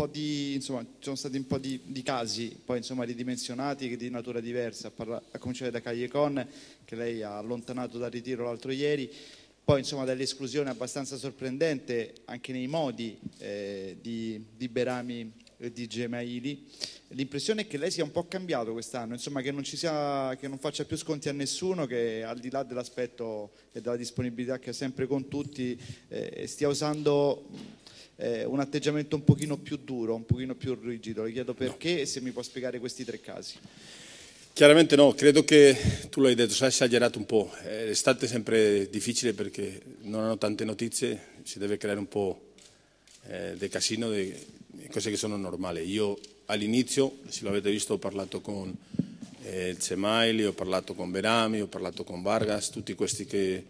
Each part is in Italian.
po' di, insomma, ci sono stati un po' di, di casi, poi insomma ridimensionati, di natura diversa, a, parla, a cominciare da Cagliecon, che lei ha allontanato dal ritiro l'altro ieri, poi insomma dall'esclusione abbastanza sorprendente anche nei modi eh, di, di Berami e di Gemaili. L'impressione è che lei sia un po' cambiato quest'anno, insomma che non, sia, che non faccia più sconti a nessuno, che al di là dell'aspetto e della disponibilità che ha sempre con tutti, eh, stia usando eh, un atteggiamento un pochino più duro, un pochino più rigido. Le chiedo perché no. e se mi può spiegare questi tre casi. Chiaramente no, credo che tu l'hai detto, si esagerato un po'. Eh, l'estate è sempre difficile perché non hanno tante notizie, si deve creare un po' eh, del casino, di cose che sono normali. Io all'inizio, se lo avete visto, ho parlato con eh, il Cemaili, ho parlato con Berami, ho parlato con Vargas, tutti questi che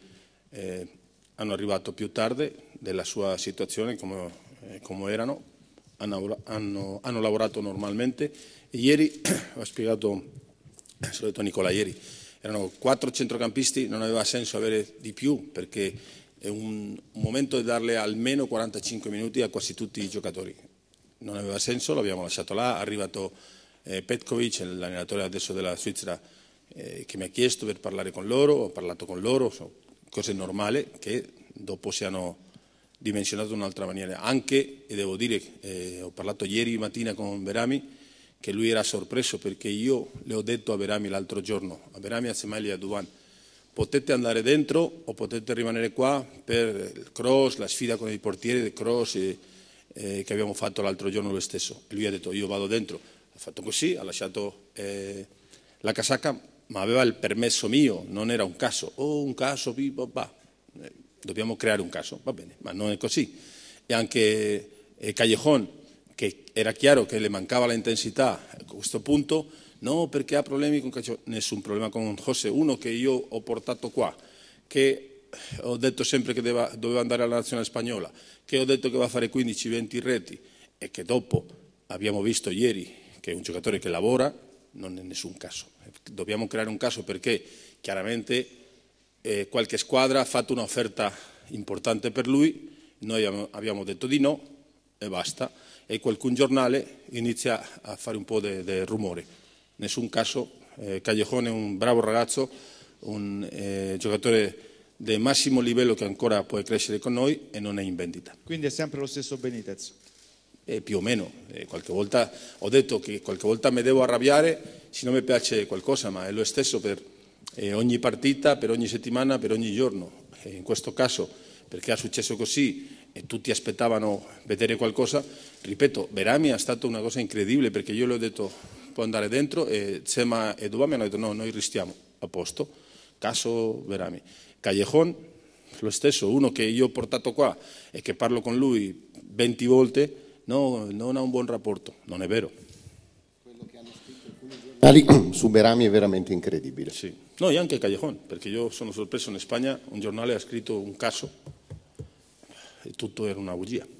eh, hanno arrivato più tardi, della sua situazione, come, eh, come erano, hanno, hanno, hanno, lavorato normalmente. ieri, ho spiegato, eh, ho detto a Nicola ieri, erano quattro centrocampisti, non aveva senso avere di più perché è un, un momento di darle almeno 45 minuti a quasi tutti i giocatori. Non aveva senso, l'abbiamo lasciato là, è arrivato eh, Petkovic, l'allenatore adesso della Svizzera, eh, che mi ha chiesto per parlare con loro, ho parlato con loro, so, cose normali che dopo siano dimensionato in un'altra maniera. Anche, e devo dire, eh, ho parlato ieri mattina con Berami, che lui era sorpreso perché io le ho detto a Berami l'altro giorno, a Berami a Semali e a Duan, potete andare dentro o potete rimanere qua per il cross, la sfida con il portiere del cross eh, eh, che abbiamo fatto l'altro giorno lo stesso. E lui ha detto io vado dentro, ha fatto così, ha lasciato eh, la casacca, ma aveva il permesso mio, non era un caso, oh un caso, va. dobbiamo creare un caso, va bene, ma non è così. E anche eh, Callejon, ...que era chiaro che le mancava la intensidad... a questo punto, no perché ha problemi con Callejon, nessun problema con José, uno che io ho portato qua, che ho eh, detto sempre che doveva, doveva andare alla nazionale spagnola, che ho detto che va a fare 15-20 reti e che dopo abbiamo visto ieri che è un giocatore che lavora, non è nessun caso. Dobbiamo creare un caso perché claramente... eh, qualche squadra ha fatto un'offerta importante per lui, noi abbiamo detto di no e basta, e qualcun giornale inizia a fare un po' di rumore. Nessun caso, eh, Callejone è un bravo ragazzo, un eh, giocatore di massimo livello che ancora può crescere con noi e non è in vendita. Quindi è sempre lo stesso Benitez? Eh, più o meno, eh, qualche volta ho detto che qualche volta mi devo arrabbiare se non mi piace qualcosa, ma è lo stesso per eh, ogni partita, per ogni settimana, per ogni giorno. E eh, in questo caso, perché è successo così e tutti aspettavano vedere qualcosa, ripeto, Verami è stata una cosa incredibile perché io le ho detto può andare dentro e Cema e Duba mi hanno detto no, noi rischiamo, a posto, caso Verami. Callejon, lo stesso, uno che io ho portato qua e che parlo con lui 20 volte, no, non ha un buon rapporto, non è vero. su Berami è veramente incredibile. Sì, no, e anche Callejón, perché io sono sorpreso in Spagna, un giornale ha scritto un caso e tutto era una bugia.